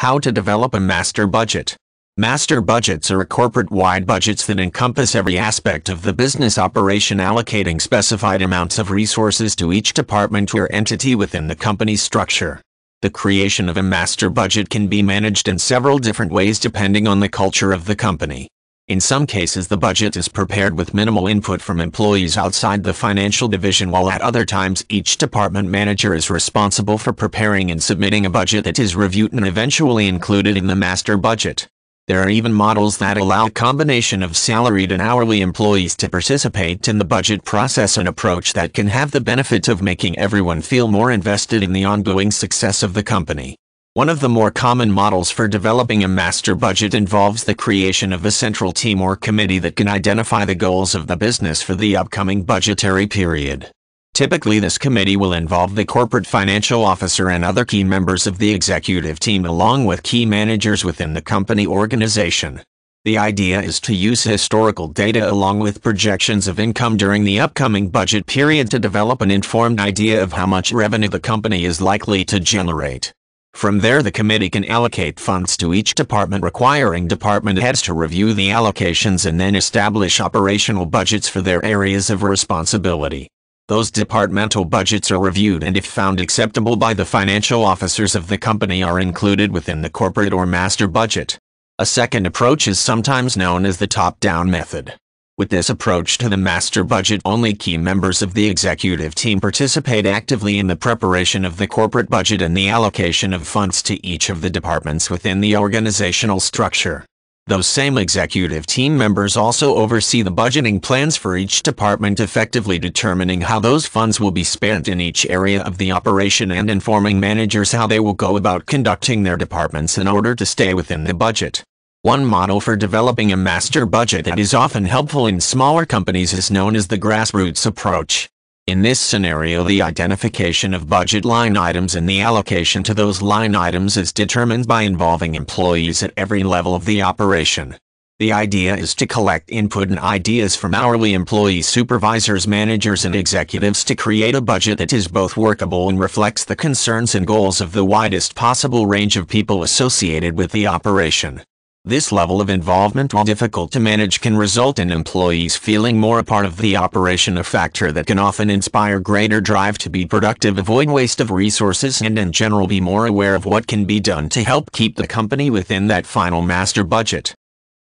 How to develop a master budget. Master budgets are corporate-wide budgets that encompass every aspect of the business operation allocating specified amounts of resources to each department or entity within the company's structure. The creation of a master budget can be managed in several different ways depending on the culture of the company. In some cases the budget is prepared with minimal input from employees outside the financial division while at other times each department manager is responsible for preparing and submitting a budget that is reviewed and eventually included in the master budget. There are even models that allow a combination of salaried and hourly employees to participate in the budget process an approach that can have the benefit of making everyone feel more invested in the ongoing success of the company. One of the more common models for developing a master budget involves the creation of a central team or committee that can identify the goals of the business for the upcoming budgetary period. Typically this committee will involve the corporate financial officer and other key members of the executive team along with key managers within the company organization. The idea is to use historical data along with projections of income during the upcoming budget period to develop an informed idea of how much revenue the company is likely to generate. From there the committee can allocate funds to each department requiring department heads to review the allocations and then establish operational budgets for their areas of responsibility. Those departmental budgets are reviewed and if found acceptable by the financial officers of the company are included within the corporate or master budget. A second approach is sometimes known as the top-down method. With this approach to the master budget only key members of the executive team participate actively in the preparation of the corporate budget and the allocation of funds to each of the departments within the organizational structure. Those same executive team members also oversee the budgeting plans for each department effectively determining how those funds will be spent in each area of the operation and informing managers how they will go about conducting their departments in order to stay within the budget. One model for developing a master budget that is often helpful in smaller companies is known as the grassroots approach. In this scenario the identification of budget line items and the allocation to those line items is determined by involving employees at every level of the operation. The idea is to collect input and ideas from hourly employees, supervisors, managers, and executives to create a budget that is both workable and reflects the concerns and goals of the widest possible range of people associated with the operation. This level of involvement, while difficult to manage, can result in employees feeling more a part of the operation, a factor that can often inspire greater drive to be productive, avoid waste of resources, and in general be more aware of what can be done to help keep the company within that final master budget.